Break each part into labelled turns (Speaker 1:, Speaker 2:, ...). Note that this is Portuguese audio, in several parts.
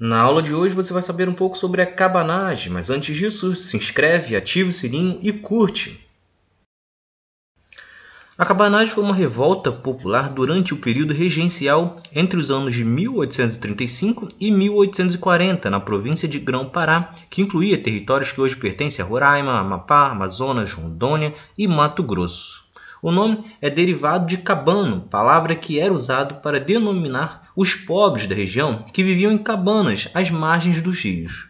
Speaker 1: Na aula de hoje você vai saber um pouco sobre a cabanagem, mas antes disso, se inscreve, ativa o sininho e curte! A cabanagem foi uma revolta popular durante o período regencial entre os anos de 1835 e 1840 na província de Grão-Pará, que incluía territórios que hoje pertencem a Roraima, Amapá, Amazonas, Rondônia e Mato Grosso. O nome é derivado de cabano, palavra que era usada para denominar os pobres da região que viviam em cabanas às margens dos rios.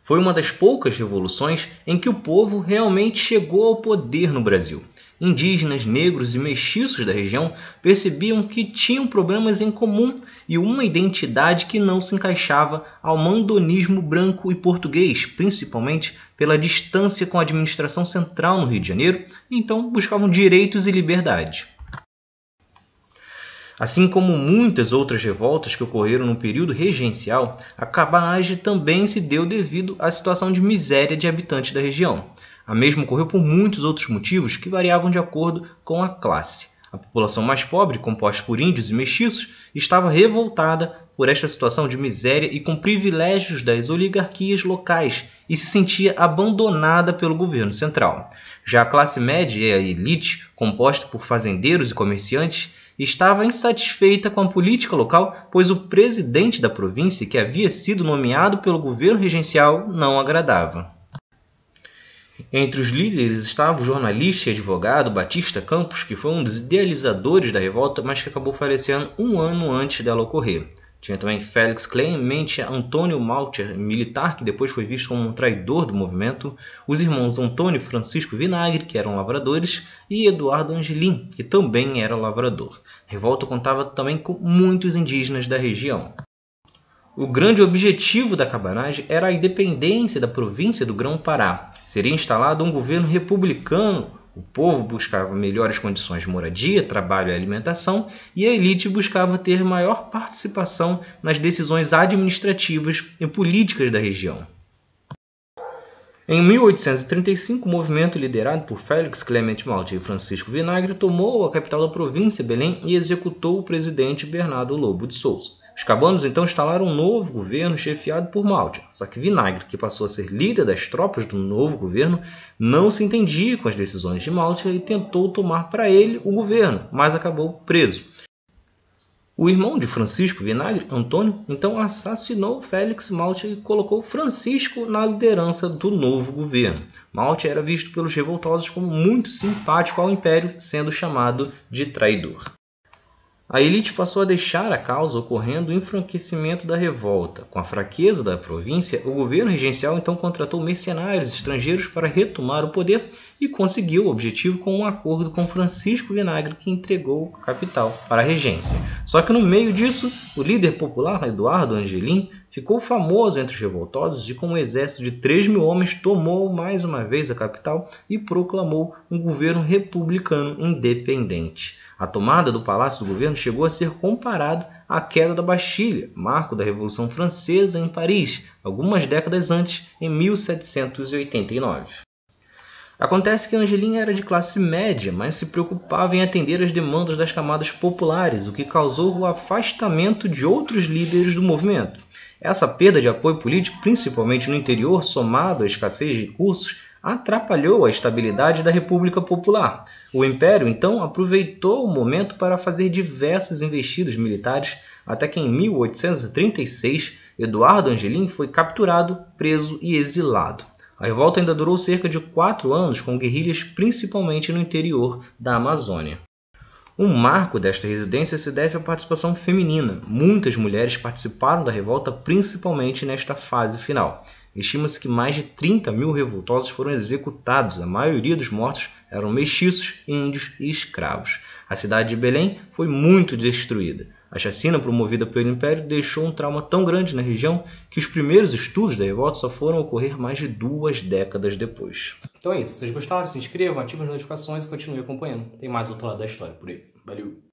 Speaker 1: Foi uma das poucas revoluções em que o povo realmente chegou ao poder no Brasil. Indígenas, negros e mestiços da região percebiam que tinham problemas em comum e uma identidade que não se encaixava ao mandonismo branco e português, principalmente pela distância com a administração central no Rio de Janeiro, então buscavam direitos e liberdade. Assim como muitas outras revoltas que ocorreram no período regencial, a cabanagem também se deu devido à situação de miséria de habitantes da região. A mesma ocorreu por muitos outros motivos que variavam de acordo com a classe. A população mais pobre, composta por índios e mestiços, estava revoltada por esta situação de miséria e com privilégios das oligarquias locais e se sentia abandonada pelo governo central. Já a classe média e a elite, composta por fazendeiros e comerciantes, estava insatisfeita com a política local, pois o presidente da província, que havia sido nomeado pelo governo regencial, não agradava. Entre os líderes estavam o jornalista e advogado Batista Campos, que foi um dos idealizadores da revolta, mas que acabou falecendo um ano antes dela ocorrer. Tinha também Félix Clemente Antônio Malcher, militar que depois foi visto como um traidor do movimento, os irmãos Antônio Francisco Vinagre, que eram lavradores, e Eduardo Angelim, que também era lavrador. A revolta contava também com muitos indígenas da região. O grande objetivo da cabanagem era a independência da província do Grão-Pará. Seria instalado um governo republicano. O povo buscava melhores condições de moradia, trabalho e alimentação, e a elite buscava ter maior participação nas decisões administrativas e políticas da região. Em 1835, o movimento liderado por Félix Clemente Malte e Francisco Vinagre tomou a capital da província, Belém, e executou o presidente Bernardo Lobo de Souza. Os cabanos então instalaram um novo governo chefiado por Malta. Só que Vinagre, que passou a ser líder das tropas do novo governo, não se entendia com as decisões de Malta e tentou tomar para ele o governo, mas acabou preso. O irmão de Francisco Vinagre, Antônio, então assassinou Félix Malte e colocou Francisco na liderança do novo governo. Malte era visto pelos revoltosos como muito simpático ao império, sendo chamado de traidor. A elite passou a deixar a causa ocorrendo o enfranquecimento da revolta. Com a fraqueza da província, o governo regencial então contratou mercenários estrangeiros para retomar o poder e conseguiu o objetivo com um acordo com Francisco Vinagre, que entregou o capital para a regência. Só que no meio disso, o líder popular Eduardo Angelim ficou famoso entre os revoltosos de como um exército de 3 mil homens tomou mais uma vez a capital e proclamou um governo republicano independente. A tomada do Palácio do Governo chegou a ser comparado à queda da Bastilha, marco da Revolução Francesa em Paris, algumas décadas antes, em 1789. Acontece que Angelina era de classe média, mas se preocupava em atender às demandas das camadas populares, o que causou o afastamento de outros líderes do movimento. Essa perda de apoio político, principalmente no interior, somado à escassez de recursos, atrapalhou a estabilidade da República Popular. O Império, então, aproveitou o momento para fazer diversos investidos militares, até que em 1836 Eduardo Angelim foi capturado, preso e exilado. A revolta ainda durou cerca de quatro anos, com guerrilhas principalmente no interior da Amazônia. Um marco desta residência se deve à participação feminina. Muitas mulheres participaram da revolta, principalmente nesta fase final. Estima-se que mais de 30 mil revoltosos foram executados. A maioria dos mortos eram mestiços, índios e escravos. A cidade de Belém foi muito destruída. A chacina promovida pelo Império deixou um trauma tão grande na região que os primeiros estudos da revolta só foram ocorrer mais de duas décadas depois. Então é isso. Se vocês gostaram, se inscrevam, ativem as notificações e continuem acompanhando. Tem mais outro lado da história por aí. Valeu!